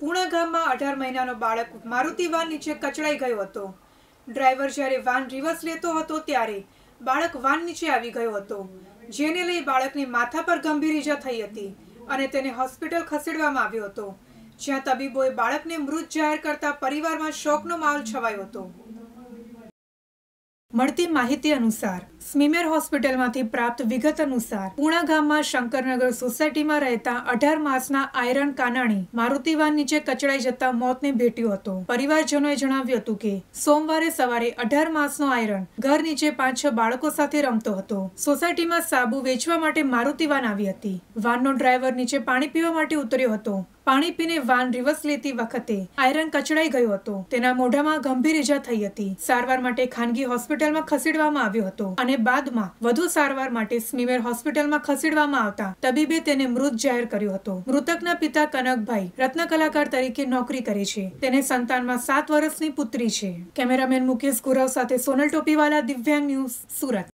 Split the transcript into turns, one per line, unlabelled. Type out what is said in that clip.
પૂણા ગામમાં અઢાર મહિનાનો બાળક મારુતિ વાન નીચે કચડાઈ ગયો હતો ડ્રાઈવર જ્યારે વાન રિવર્સ લેતો હતો ત્યારે બાળક વાન નીચે આવી ગયો હતો જેને લઈ બાળકની માથા પર ગંભીર ઈજા થઈ હતી અને તેને હોસ્પિટલ ખસેડવામાં આવ્યો હતો જ્યાં તબીબોએ બાળકને મૃત જાહેર કરતા પરિવારમાં શોકનો માહોલ છવાયો હતો મળતી માહિતી અનુસાર સ્મીમેર હોસ્પિટલમાંથી પ્રાપ્ત વિગત અનુસાર પૂણા ગામમાં શંકરનગર સોસાયટીમાં રહેતા અઢાર માસના આયરન કાનાણી મારુતિવાન નીચે કચડાઈ જતા મોતને ભેટ્યો હતો પરિવારજનોએ જણાવ્યું હતું કે સોમવારે સવારે અઢાર માસનો આયરન ઘર નીચે પાંચ છ બાળકો સાથે રમતો હતો સોસાયટીમાં સાબુ વેચવા માટે મારુતિ વાન આવી હતી વાનનો ડ્રાઈવર નીચે પાણી પીવા માટે ઉતર્યો હતો પાણી પીને વાન રિવર્સ લેતી વખતે આયરન કચડાઈ ગયો હતો તેના મોઢામાં ગંભીર ઈજા થઈ હતી સારવાર માટે ખાનગી હોસ્પિટલમાં ખસેડવામાં આવ્યો હતો અને બાદમાં વધુ સારવાર માટે સ્મીવેર હોસ્પિટલમાં ખસેડવામાં આવતા તબીબે તેને મૃત જાહેર કર્યો હતો મૃતકના પિતા કનકભાઈ રત્ન કલાકાર તરીકે નોકરી કરે છે તેને સંતાનમાં સાત વર્ષની પુત્રી છે કેમેરામેન મુકેશ ગુરવ સાથે સોનલ ટોપીવાલા દિવ્યાંગ ન્યૂઝ સુરત